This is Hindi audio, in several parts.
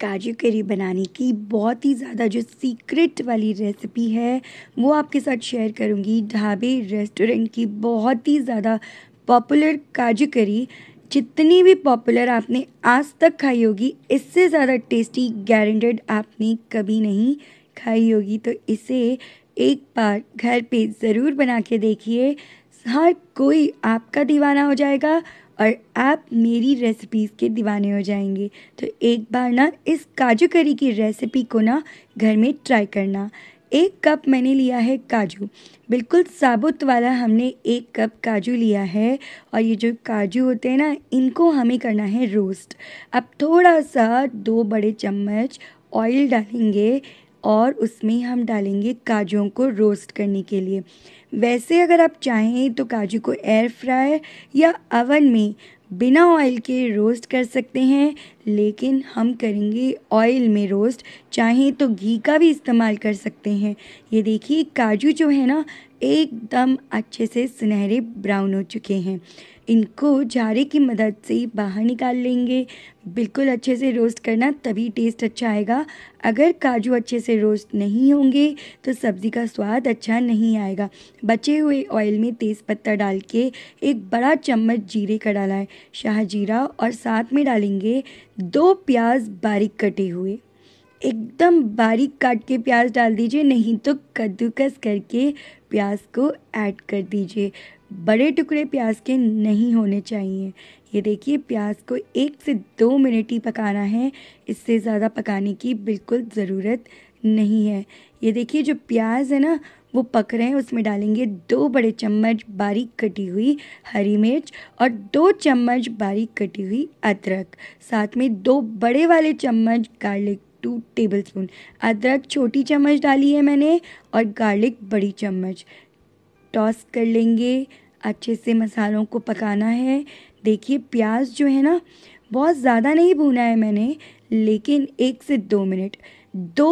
काजू करी बनाने की बहुत ही ज़्यादा जो सीक्रेट वाली रेसिपी है वो आपके साथ शेयर करूँगी ढाबे रेस्टोरेंट की बहुत ही ज़्यादा पॉपुलर काजू करी जितनी भी पॉपुलर आपने आज तक खाई होगी इससे ज़्यादा टेस्टी गारंटेड आपने कभी नहीं खाई होगी तो इसे एक बार घर पे ज़रूर बना के देखिए हर कोई आपका दीवाना हो जाएगा और आप मेरी रेसिपीज़ के दीवाने हो जाएंगे तो एक बार ना इस काजू करी की रेसिपी को ना घर में ट्राई करना एक कप मैंने लिया है काजू बिल्कुल साबुत वाला हमने एक कप काजू लिया है और ये जो काजू होते हैं ना इनको हमें करना है रोस्ट अब थोड़ा सा दो बड़े चम्मच ऑयल डालेंगे और उसमें हम डालेंगे काजुओं को रोस्ट करने के लिए वैसे अगर आप चाहें तो काजू को एयर फ्रायर या अवन में बिना ऑयल के रोस्ट कर सकते हैं लेकिन हम करेंगे ऑयल में रोस्ट चाहें तो घी का भी इस्तेमाल कर सकते हैं ये देखिए काजू जो है ना एकदम अच्छे से सुनहरे ब्राउन हो चुके हैं इनको जारे की मदद से बाहर निकाल लेंगे बिल्कुल अच्छे से रोस्ट करना तभी टेस्ट अच्छा आएगा अगर काजू अच्छे से रोस्ट नहीं होंगे तो सब्ज़ी का स्वाद अच्छा नहीं आएगा बचे हुए ऑयल में तेज़पत्ता डाल के एक बड़ा चम्मच जीरे का डाला है शाह जीरा और साथ में डालेंगे दो प्याज बारीक कटे हुए एकदम बारीक काट के प्याज डाल दीजिए नहीं तो कद्दूकस करके प्याज को ऐड कर दीजिए बड़े टुकड़े प्याज के नहीं होने चाहिए ये देखिए प्याज को एक से दो मिनट ही पकाना है इससे ज़्यादा पकाने की बिल्कुल ज़रूरत नहीं है ये देखिए जो प्याज है ना वो पक रहे हैं उसमें डालेंगे दो बड़े चम्मच बारीक कटी हुई हरी मिर्च और दो चम्मच बारीक कटी हुई अदरक साथ में दो बड़े वाले चम्मच गार्लिक टू टेबल स्पून अदरक छोटी चम्मच डाली है मैंने और गार्लिक बड़ी चम्मच टॉस कर लेंगे अच्छे से मसालों को पकाना है देखिए प्याज जो है ना बहुत ज़्यादा नहीं भूना है मैंने लेकिन एक से दो मिनट दो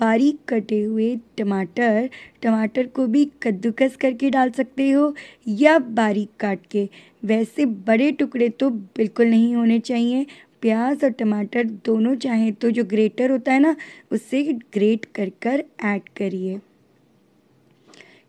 बारीक कटे हुए टमाटर टमाटर को भी कद्दूकस करके डाल सकते हो या बारीक काट के वैसे बड़े टुकड़े तो बिल्कुल नहीं होने चाहिए प्याज और टमाटर दोनों चाहें तो जो ग्रेटर होता है ना उससे ग्रेट कर कर ऐड करिए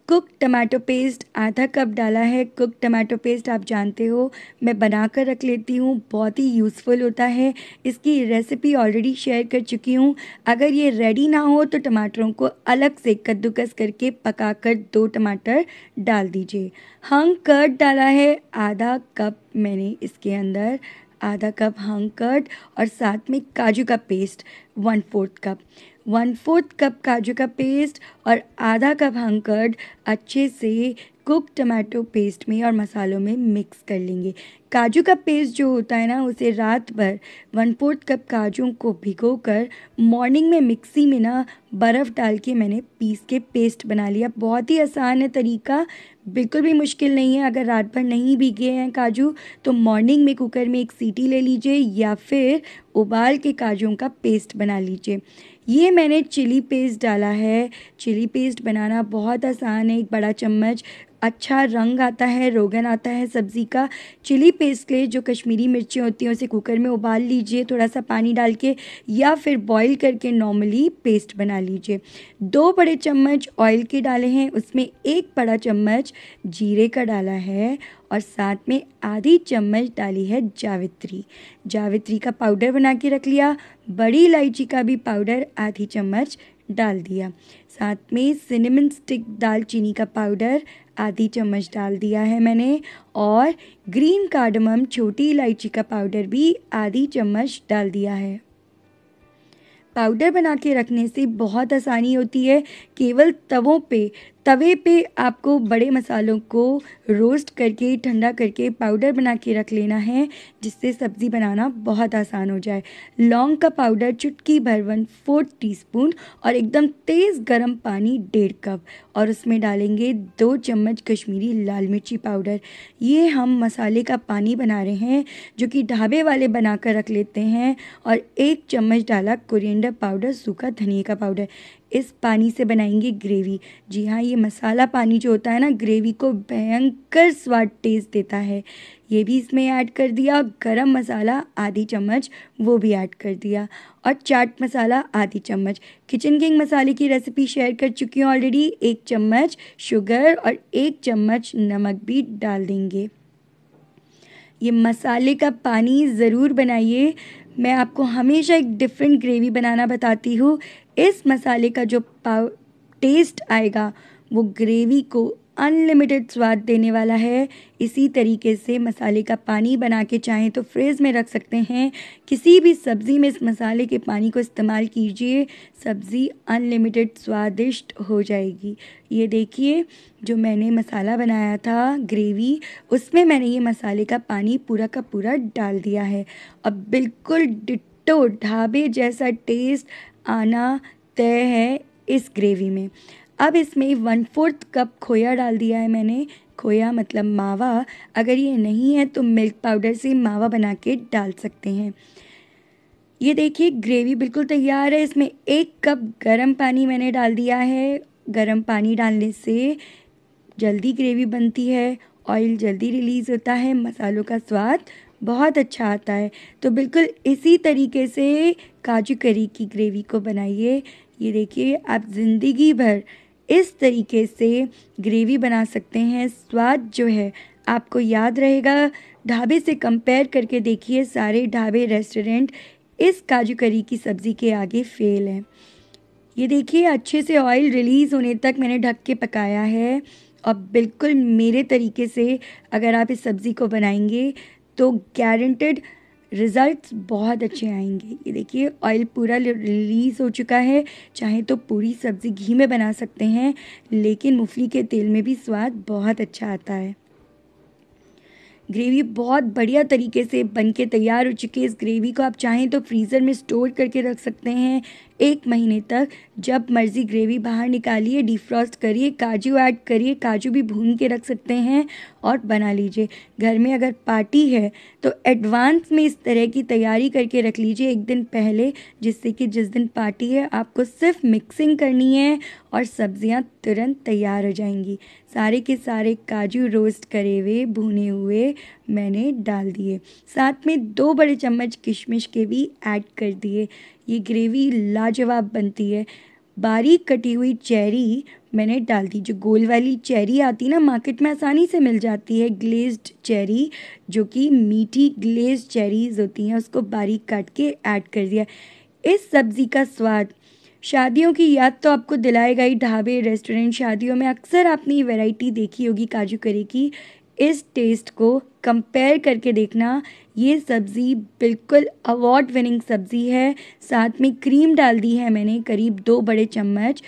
कुक टमाटो पेस्ट आधा कप डाला है कुक टमाटो पेस्ट आप जानते हो मैं बना कर रख लेती हूँ बहुत ही यूज़फुल होता है इसकी रेसिपी ऑलरेडी शेयर कर चुकी हूँ अगर ये रेडी ना हो तो टमाटरों को अलग से कद्दूकस करके पका कर दो टमाटर डाल दीजिए हंग हाँ, कर्ड डाला है आधा कप मैंने इसके अंदर आधा कप हंग कर्ड और साथ में काजू का paste one fourth cup one fourth cup काजू का पेस्ट और आधा कप हंग कर्ड अच्छे से कुक टमाटो पेस्ट में और मसालों में मिक्स कर लेंगे काजू का पेस्ट जो होता है ना उसे रात भर वन फोर्थ कप काजू को भिगो कर मॉर्निंग में मिक्सी में ना बर्फ़ डाल के मैंने पीस के पेस्ट बना लिया बहुत ही आसान है तरीका बिल्कुल भी मुश्किल नहीं है अगर रात भर नहीं भीगे हैं काजू तो मॉर्निंग में कुकर में एक सीटी ले लीजिए या फिर उबाल के काजू का पेस्ट बना लीजिए ये मैंने चिली पेस्ट डाला है चिली पेस्ट बनाना बहुत आसान है एक बड़ा चम्मच अच्छा रंग आता है रोगन आता है सब्ज़ी का चिली पेस्ट के जो कश्मीरी मिर्ची होती हैं उसे कुकर में उबाल लीजिए थोड़ा सा पानी डाल के या फिर बॉईल करके नॉर्मली पेस्ट बना लीजिए दो बड़े चम्मच ऑयल के डाले हैं उसमें एक बड़ा चम्मच जीरे का डाला है और साथ में आधी चम्मच डाली है जावित्री जावित्री का पाउडर बना के रख लिया बड़ी इलायची का भी पाउडर आधी चम्मच डाल दिया साथ में सिनेमन स्टिक दालचीनी का पाउडर आधी चम्मच डाल दिया है मैंने और ग्रीन कार्डमम छोटी इलायची का पाउडर भी आधी चम्मच डाल दिया है पाउडर बना के रखने से बहुत आसानी होती है केवल तवों पे तवे पे आपको बड़े मसालों को रोस्ट करके ठंडा करके पाउडर बना के रख लेना है जिससे सब्ज़ी बनाना बहुत आसान हो जाए लौंग का पाउडर चुटकी भर वन फोर्थ टी और एकदम तेज़ गर्म पानी डेढ़ कप और उसमें डालेंगे दो चम्मच कश्मीरी लाल मिर्ची पाउडर ये हम मसाले का पानी बना रहे हैं जो कि ढाबे वाले बना कर रख लेते हैं और एक चम्मच डाला कोरिएंडर पाउडर सूखा धनिया का पाउडर इस पानी से बनाएंगे ग्रेवी जी हाँ ये मसाला पानी जो होता है ना ग्रेवी को भयंकर स्वाद टेस्ट देता है ये भी इसमें ऐड कर दिया गरम मसाला आधी चम्मच वो भी ऐड कर दिया और चाट मसाला आधी चम्मच किचन किंग मसाले की रेसिपी शेयर कर चुकी हूँ ऑलरेडी एक चम्मच शुगर और एक चम्मच नमक भी डाल देंगे ये मसाले का पानी ज़रूर बनाइए मैं आपको हमेशा एक डिफरेंट ग्रेवी बनाना बताती हूँ इस मसाले का जो टेस्ट आएगा वो ग्रेवी को अनलिमिटेड स्वाद देने वाला है इसी तरीके से मसाले का पानी बना के चाहें तो फ्रिज में रख सकते हैं किसी भी सब्ज़ी में इस मसाले के पानी को इस्तेमाल कीजिए सब्ज़ी अनलिमिटेड स्वादिष्ट हो जाएगी ये देखिए जो मैंने मसाला बनाया था ग्रेवी उसमें मैंने ये मसाले का पानी पूरा का पूरा डाल दिया है अब बिल्कुल डिट्टो ढाबे जैसा टेस्ट आना तय है इस ग्रेवी में अब इसमें वन फोर्थ कप खोया डाल दिया है मैंने खोया मतलब मावा अगर ये नहीं है तो मिल्क पाउडर से मावा बना के डाल सकते हैं ये देखिए ग्रेवी बिल्कुल तैयार है इसमें एक कप गरम पानी मैंने डाल दिया है गरम पानी डालने से जल्दी ग्रेवी बनती है ऑयल जल्दी रिलीज़ होता है मसालों का स्वाद बहुत अच्छा आता है तो बिल्कुल इसी तरीके से काजू करी की ग्रेवी को बनाइए ये देखिए आप ज़िंदगी भर इस तरीके से ग्रेवी बना सकते हैं स्वाद जो है आपको याद रहेगा ढाबे से कंपेयर करके देखिए सारे ढाबे रेस्टोरेंट इस काजू करी की सब्ज़ी के आगे फेल हैं ये देखिए अच्छे से ऑयल रिलीज़ होने तक मैंने ढक के पकाया है और बिल्कुल मेरे तरीके से अगर आप इस सब्ज़ी को बनाएंगे तो गारंटेड रिज़ल्ट्स बहुत अच्छे आएंगे ये देखिए ऑयल पूरा रिलीज़ हो चुका है चाहे तो पूरी सब्ज़ी घी में बना सकते हैं लेकिन मूंगफली के तेल में भी स्वाद बहुत अच्छा आता है ग्रेवी बहुत बढ़िया तरीके से बन के तैयार हो चुकी है इस ग्रेवी को आप चाहें तो फ्रीज़र में स्टोर करके रख सकते हैं एक महीने तक जब मर्ज़ी ग्रेवी बाहर निकालिए डिफ्रॉस्ट करिए काजू ऐड करिए काजू भी भून के रख सकते हैं और बना लीजिए घर में अगर पार्टी है तो एडवांस में इस तरह की तैयारी करके रख लीजिए एक दिन पहले जिससे कि जिस दिन पार्टी है आपको सिर्फ मिक्सिंग करनी है और सब्जियां तुरंत तैयार हो जाएंगी सारे के सारे काजू रोस्ट करे हुए भुने हुए मैंने डाल दिए साथ में दो बड़े चम्मच किशमिश के भी ऐड कर दिए ये ग्रेवी ला लाजवाब बनती है बारीक कटी हुई चेरी मैंने डाल दी जो गोल वाली चेरी आती ना मार्केट में आसानी से मिल जाती है ग्लेज्ड चेरी जो कि मीठी ग्लेज चेरीज होती हैं उसको बारीक काट के ऐड कर दिया इस सब्ज़ी का स्वाद शादियों की याद तो आपको दिलाएगा ही ढाबे रेस्टोरेंट शादियों में अक्सर आपने ये वैरायटी देखी होगी काजू करी की इस टेस्ट को कंपेयर करके देखना ये सब्ज़ी बिल्कुल अवार्ड विनिंग सब्ज़ी है साथ में क्रीम डाल दी है मैंने करीब दो बड़े चम्मच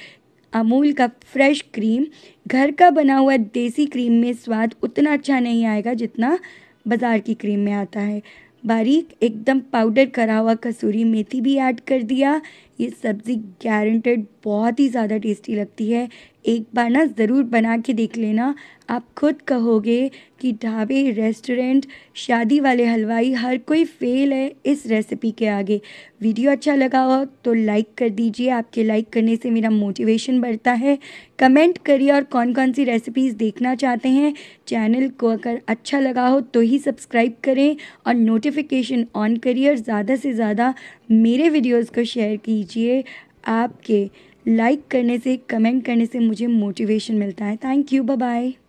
अमूल का फ्रेश क्रीम घर का बना हुआ देसी क्रीम में स्वाद उतना अच्छा नहीं आएगा जितना बाज़ार की क्रीम में आता है बारीक एकदम पाउडर करा हुआ कसूरी मेथी भी ऐड कर दिया ये सब्ज़ी गारंटेड बहुत ही ज़्यादा टेस्टी लगती है एक बार ना ज़रूर बना के देख लेना आप खुद कहोगे कि ढाबे रेस्टोरेंट शादी वाले हलवाई हर कोई फेल है इस रेसिपी के आगे वीडियो अच्छा लगा हो तो लाइक कर दीजिए आपके लाइक करने से मेरा मोटिवेशन बढ़ता है कमेंट करिए और कौन कौन सी रेसिपीज़ देखना चाहते हैं चैनल को अगर अच्छा लगा हो तो ही सब्सक्राइब करें और नोटिफिकेशन ऑन करिए और ज़्यादा से ज़्यादा मेरे वीडियोस को शेयर कीजिए आपके लाइक करने से कमेंट करने से मुझे मोटिवेशन मिलता है थैंक यू बाय बाय